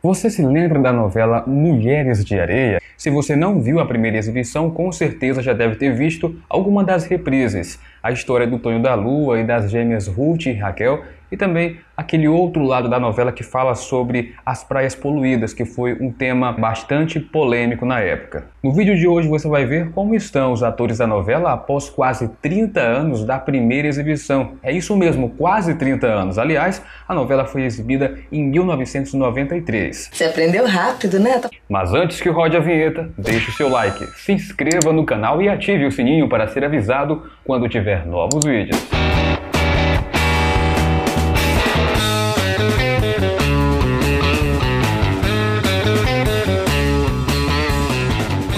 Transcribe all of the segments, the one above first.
Você se lembra da novela Mulheres de Areia? Se você não viu a primeira exibição, com certeza já deve ter visto alguma das reprises. A história do Tonho da Lua e das gêmeas Ruth e Raquel e também aquele outro lado da novela que fala sobre as praias poluídas, que foi um tema bastante polêmico na época. No vídeo de hoje você vai ver como estão os atores da novela após quase 30 anos da primeira exibição. É isso mesmo, quase 30 anos. Aliás, a novela foi exibida em 1993. Você aprendeu rápido, né? Tá- Mas antes que rode a vinheta, deixe o seu like, se inscreva no canal e ative o sininho para ser avisado quando tiver novos vídeos.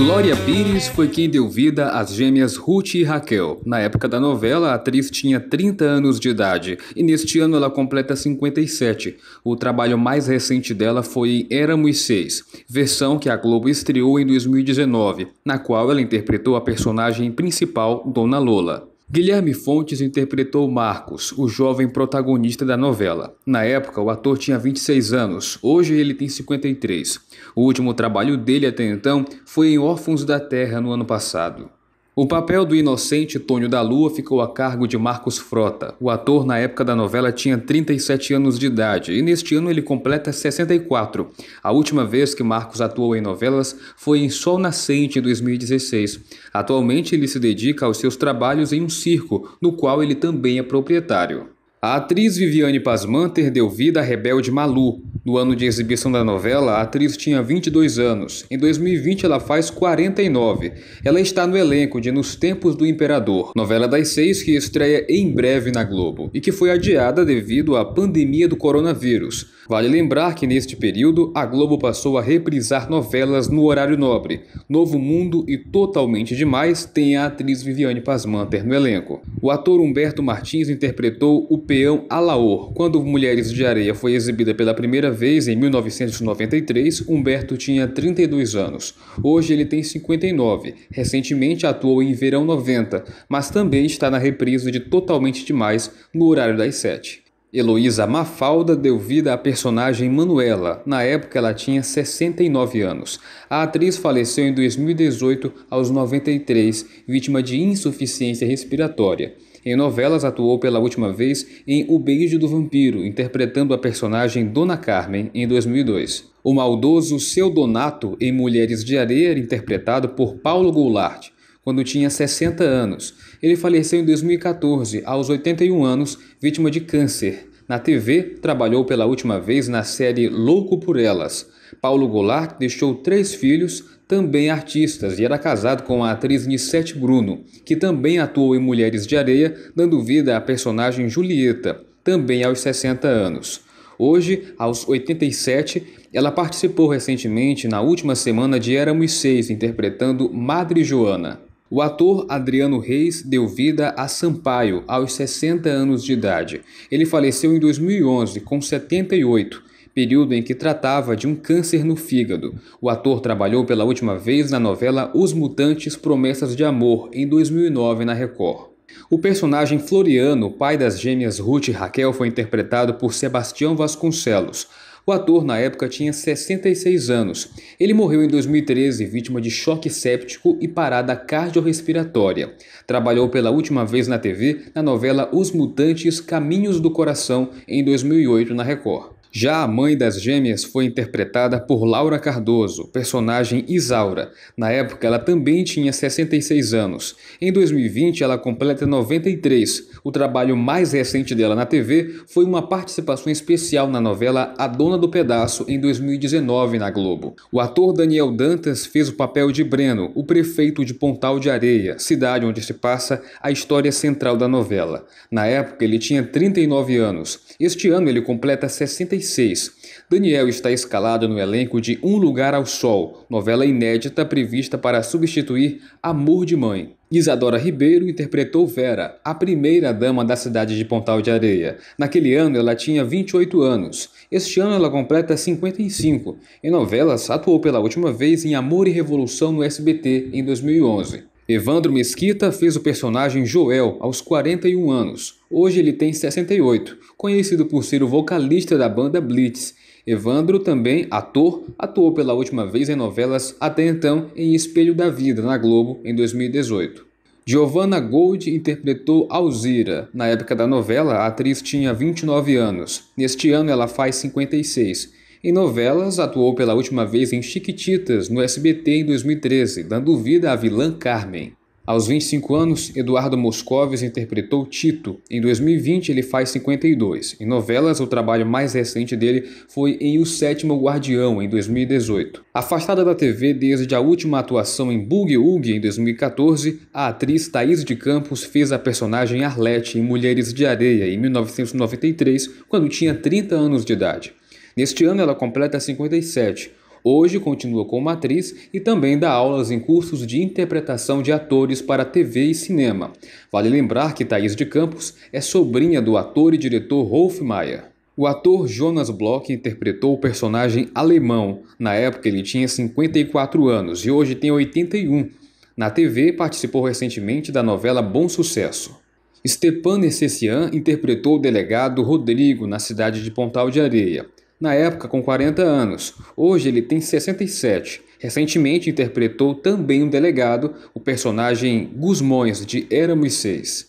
Glória Pires foi quem deu vida às gêmeas Ruth e Raquel. Na época da novela, a atriz tinha 30 anos de idade e neste ano ela completa 57. O trabalho mais recente dela foi em Éramos Seis, versão que a Globo estreou em 2019, na qual ela interpretou a personagem principal, Dona Lola. Guilherme Fontes interpretou Marcos, o jovem protagonista da novela. Na época, o ator tinha 26 anos, hoje ele tem 53. O último trabalho dele até então foi em Órfãos da Terra no ano passado. O papel do inocente Tônio da Lua ficou a cargo de Marcos Frota. O ator, na época da novela, tinha 37 anos de idade e neste ano ele completa 64. A última vez que Marcos atuou em novelas foi em Sol Nascente, 2016. Atualmente, ele se dedica aos seus trabalhos em um circo, no qual ele também é proprietário. A atriz Viviane Pasmanter deu vida à rebelde Malu. No ano de exibição da novela, a atriz tinha 22 anos. Em 2020, ela faz 49. Ela está no elenco de Nos Tempos do Imperador, novela das seis que estreia em breve na Globo e que foi adiada devido à pandemia do coronavírus. Vale lembrar que neste período a Globo passou a reprisar novelas no horário nobre. Novo Mundo e Totalmente Demais tem a atriz Viviane Pasmanter no elenco. O ator Humberto Martins interpretou o peão Alaor. Quando Mulheres de Areia foi exibida pela primeira vez em 1993, Humberto tinha 32 anos. Hoje ele tem 59. Recentemente atuou em Verão 90, mas também está na reprise de Totalmente Demais no horário das 7. Heloísa Mafalda deu vida à personagem Manuela. Na época, ela tinha 69 anos. A atriz faleceu em 2018, aos 93, vítima de insuficiência respiratória. Em novelas, atuou pela última vez em O Beijo do Vampiro, interpretando a personagem Dona Carmen, em 2002. O maldoso Seu Donato, em Mulheres de Areia, era interpretado por Paulo Goulart, quando tinha 60 anos ele faleceu em 2014, aos 81 anos, vítima de câncer. Na TV, trabalhou pela última vez na série Louco por Elas. Paulo Goulart deixou três filhos, também artistas, e era casado com a atriz Nissete Bruno, que também atuou em Mulheres de Areia, dando vida à personagem Julieta, também aos 60 anos. Hoje, aos 87, ela participou recentemente na última semana de Éramos Seis, interpretando Madre Joana. O ator Adriano Reis deu vida a Sampaio aos 60 anos de idade. Ele faleceu em 2011, com 78, período em que tratava de um câncer no fígado. O ator trabalhou pela última vez na novela Os Mutantes Promessas de Amor, em 2009, na Record. O personagem Floriano, pai das gêmeas Ruth e Raquel, foi interpretado por Sebastião Vasconcelos. O ator, na época, tinha 66 anos. Ele morreu em 2013 vítima de choque séptico e parada cardiorrespiratória. Trabalhou pela última vez na TV na novela Os Mutantes Caminhos do Coração, em 2008, na Record. Já a mãe das gêmeas foi interpretada por Laura Cardoso, personagem Isaura. Na época, ela também tinha 66 anos. Em 2020, ela completa 93. O trabalho mais recente dela na TV foi uma participação especial na novela A Dona do Pedaço, em 2019, na Globo. O ator Daniel Dantas fez o papel de Breno, o prefeito de Pontal de Areia, cidade onde se passa a história central da novela. Na época, ele tinha 39 anos. Este ano ele completa 66. Daniel está escalado no elenco de Um Lugar ao Sol, novela inédita prevista para substituir Amor de Mãe. Isadora Ribeiro interpretou Vera, a primeira dama da cidade de Pontal de Areia. Naquele ano ela tinha 28 anos. Este ano ela completa 55. Em novelas, atuou pela última vez em Amor e Revolução no SBT em 2011. Evandro Mesquita fez o personagem Joel aos 41 anos. Hoje ele tem 68, conhecido por ser o vocalista da banda Blitz. Evandro também, ator, atuou pela última vez em novelas até então em Espelho da Vida na Globo em 2018. Giovanna Gold interpretou Alzira. Na época da novela, a atriz tinha 29 anos. Neste ano, ela faz 56. Em novelas, atuou pela última vez em Chiquititas, no SBT em 2013, dando vida à vilã Carmen. Aos 25 anos, Eduardo Moscovis interpretou Tito. Em 2020, ele faz 52. Em novelas, o trabalho mais recente dele foi em O Sétimo Guardião, em 2018. Afastada da TV desde a última atuação em Boogie Woogie, em 2014, a atriz Thaís de Campos fez a personagem Arlette em Mulheres de Areia, em 1993, quando tinha 30 anos de idade. Neste ano ela completa 57. Hoje continua como atriz e também dá aulas em cursos de interpretação de atores para TV e cinema. Vale lembrar que Thaís de Campos é sobrinha do ator e diretor Rolf Maia. O ator Jonas Bloch interpretou o personagem alemão. Na época ele tinha 54 anos e hoje tem 81. Na TV participou recentemente da novela Bom Sucesso. Stepan Nessessian interpretou o delegado Rodrigo na cidade de Pontal de Areia na época com 40 anos. Hoje ele tem 67. Recentemente interpretou também um delegado, o personagem Gusmões de Éramos Seis.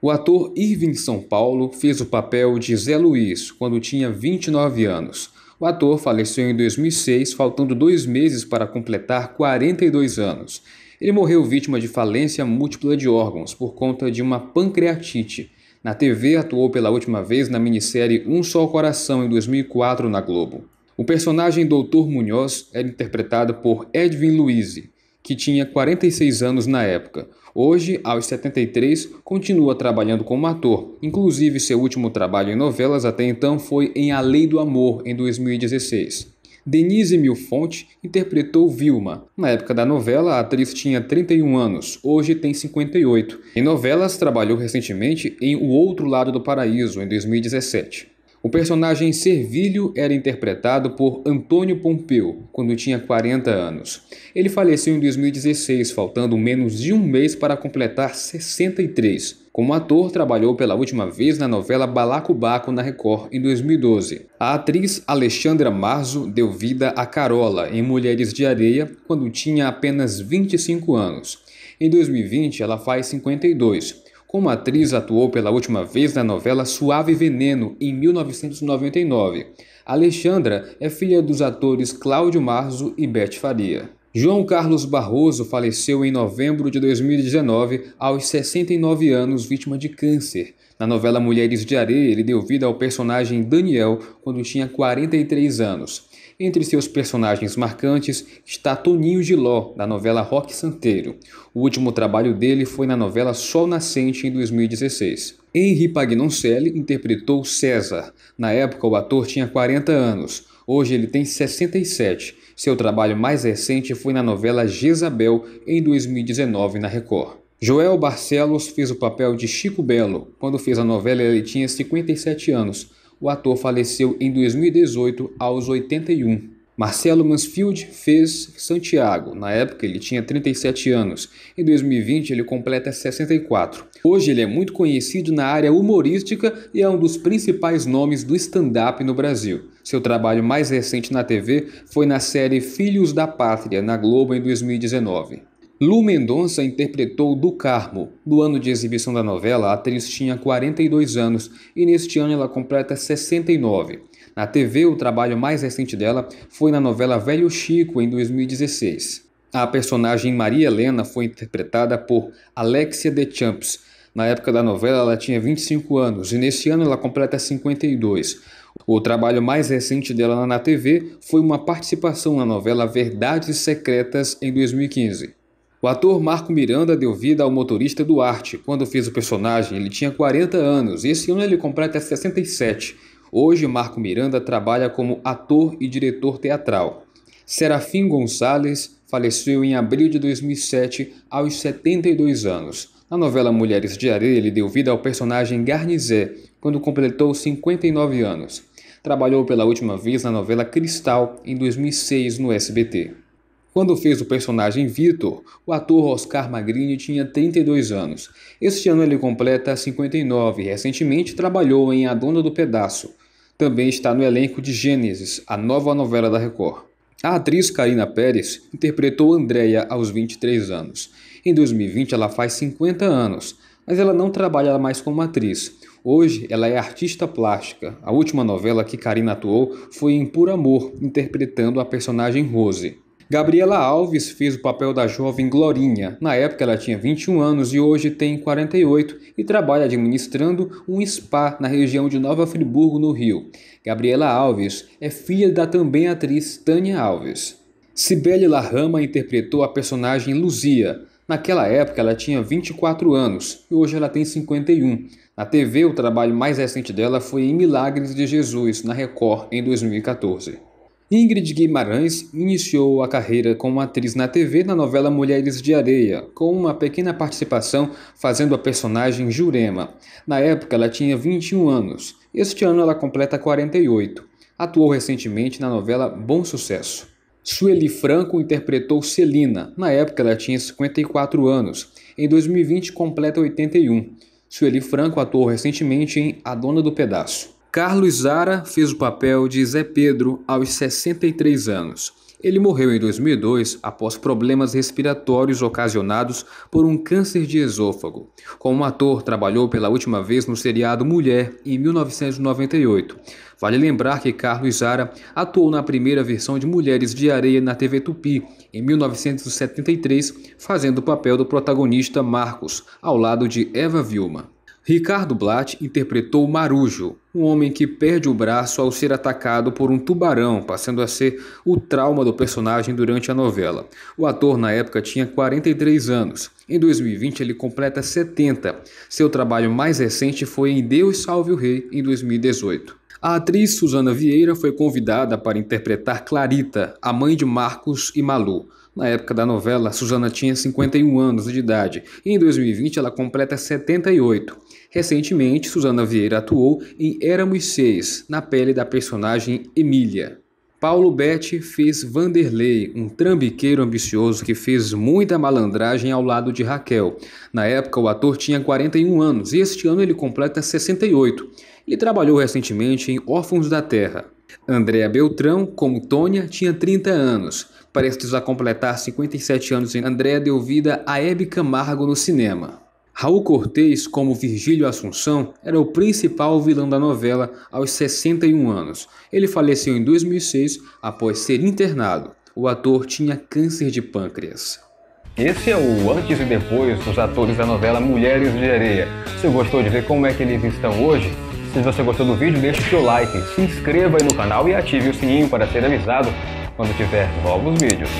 O ator Irving São Paulo fez o papel de Zé Luiz quando tinha 29 anos. O ator faleceu em 2006, faltando dois meses para completar 42 anos. Ele morreu vítima de falência múltipla de órgãos por conta de uma pancreatite na TV, atuou pela última vez na minissérie Um Só Coração, em 2004, na Globo. O personagem Doutor Munhoz era interpretado por Edwin Luiz, que tinha 46 anos na época. Hoje, aos 73, continua trabalhando como ator. Inclusive, seu último trabalho em novelas até então foi em A Lei do Amor, em 2016. Denise Milfonte interpretou Vilma. Na época da novela, a atriz tinha 31 anos, hoje tem 58. Em novelas, trabalhou recentemente em O Outro Lado do Paraíso, em 2017. O personagem Servilho era interpretado por Antônio Pompeu, quando tinha 40 anos. Ele faleceu em 2016, faltando menos de um mês para completar 63. Como ator, trabalhou pela última vez na novela Balacobaco na Record em 2012. A atriz Alexandra Marzo deu vida a Carola em Mulheres de Areia quando tinha apenas 25 anos. Em 2020, ela faz 52. Como atriz, atuou pela última vez na novela Suave Veneno, em 1999. Alexandra é filha dos atores Cláudio Marzo e Beth Faria. João Carlos Barroso faleceu em novembro de 2019, aos 69 anos, vítima de câncer. Na novela Mulheres de Areia, ele deu vida ao personagem Daniel quando tinha 43 anos. Entre seus personagens marcantes está Toninho de Ló, da novela Rock Santeiro. O último trabalho dele foi na novela Sol Nascente, em 2016. Henri Pagnoncelli interpretou César. Na época, o ator tinha 40 anos. Hoje ele tem 67. Seu trabalho mais recente foi na novela Jezabel, em 2019, na Record. Joel Barcelos fez o papel de Chico Belo. Quando fez a novela, ele tinha 57 anos o ator faleceu em 2018 aos 81. Marcelo Mansfield fez Santiago. Na época ele tinha 37 anos. Em 2020 ele completa 64. Hoje ele é muito conhecido na área humorística e é um dos principais nomes do stand-up no Brasil. Seu trabalho mais recente na TV foi na série Filhos da Pátria, na Globo, em 2019. Lu Mendonça interpretou Do Carmo. No ano de exibição da novela, a atriz tinha 42 anos e neste ano ela completa 69. Na TV, o trabalho mais recente dela foi na novela Velho Chico, em 2016. A personagem Maria Helena foi interpretada por Alexia de Champs. Na época da novela, ela tinha 25 anos e neste ano ela completa 52. O trabalho mais recente dela na TV foi uma participação na novela Verdades Secretas em 2015. O ator Marco Miranda deu vida ao motorista Duarte. Quando fez o personagem, ele tinha 40 anos. e Esse ano ele completa 67. Hoje, Marco Miranda trabalha como ator e diretor teatral. Serafim Gonçalves faleceu em abril de 2007, aos 72 anos. Na novela Mulheres de Areia, ele deu vida ao personagem Garnizé, quando completou 59 anos. Trabalhou pela última vez na novela Cristal, em 2006, no SBT. Quando fez o personagem Vitor, o ator Oscar Magrini tinha 32 anos. Este ano ele completa 59 e recentemente trabalhou em A Dona do Pedaço. Também está no elenco de Gênesis, a nova novela da Record. A atriz Karina Pérez interpretou Andrea aos 23 anos. Em 2020 ela faz 50 anos, mas ela não trabalha mais como atriz. Hoje ela é artista plástica. A última novela que Karina atuou foi em Por Amor, interpretando a personagem Rose. Gabriela Alves fez o papel da jovem Glorinha. Na época ela tinha 21 anos e hoje tem 48 e trabalha administrando um spa na região de Nova Friburgo, no Rio. Gabriela Alves é filha da também atriz Tânia Alves. Cibele Larrama interpretou a personagem Luzia. Naquela época ela tinha 24 anos e hoje ela tem 51. Na TV, o trabalho mais recente dela foi em Milagres de Jesus, na Record, em 2014. Ingrid Guimarães iniciou a carreira como atriz na TV na novela Mulheres de Areia, com uma pequena participação fazendo a personagem Jurema. Na época, ela tinha 21 anos. Este ano, ela completa 48. Atuou recentemente na novela Bom Sucesso. Sueli Franco interpretou Celina. Na época, ela tinha 54 anos. Em 2020, completa 81. Sueli Franco atuou recentemente em A Dona do Pedaço. Carlos Zara fez o papel de Zé Pedro aos 63 anos. Ele morreu em 2002 após problemas respiratórios ocasionados por um câncer de esôfago. Como ator, trabalhou pela última vez no seriado Mulher em 1998. Vale lembrar que Carlos Zara atuou na primeira versão de Mulheres de Areia na TV Tupi em 1973, fazendo o papel do protagonista Marcos, ao lado de Eva Vilma. Ricardo Blatt interpretou Marujo, um homem que perde o braço ao ser atacado por um tubarão, passando a ser o trauma do personagem durante a novela. O ator na época tinha 43 anos. Em 2020 ele completa 70. Seu trabalho mais recente foi em Deus Salve o Rei, em 2018. A atriz Suzana Vieira foi convidada para interpretar Clarita, a mãe de Marcos e Malu. Na época da novela, Suzana tinha 51 anos de idade e em 2020 ela completa 78. Recentemente, Suzana Vieira atuou em Éramos Seis, na pele da personagem Emília. Paulo Betti fez Vanderlei, um trambiqueiro ambicioso que fez muita malandragem ao lado de Raquel. Na época, o ator tinha 41 anos e este ano ele completa 68. Ele trabalhou recentemente em Órfãos da Terra. Andréa Beltrão, como Tônia, tinha 30 anos prestes a completar 57 anos em Andréa deu vida a Hebe Camargo no cinema. Raul Cortez, como Virgílio Assunção, era o principal vilão da novela aos 61 anos. Ele faleceu em 2006 após ser internado. O ator tinha câncer de pâncreas. Esse é o antes e depois dos atores da novela Mulheres de Areia. Você gostou de ver como é que eles estão hoje? Se você gostou do vídeo, deixe seu like, se inscreva aí no canal e ative o sininho para ser avisado quando tiver novos vídeos.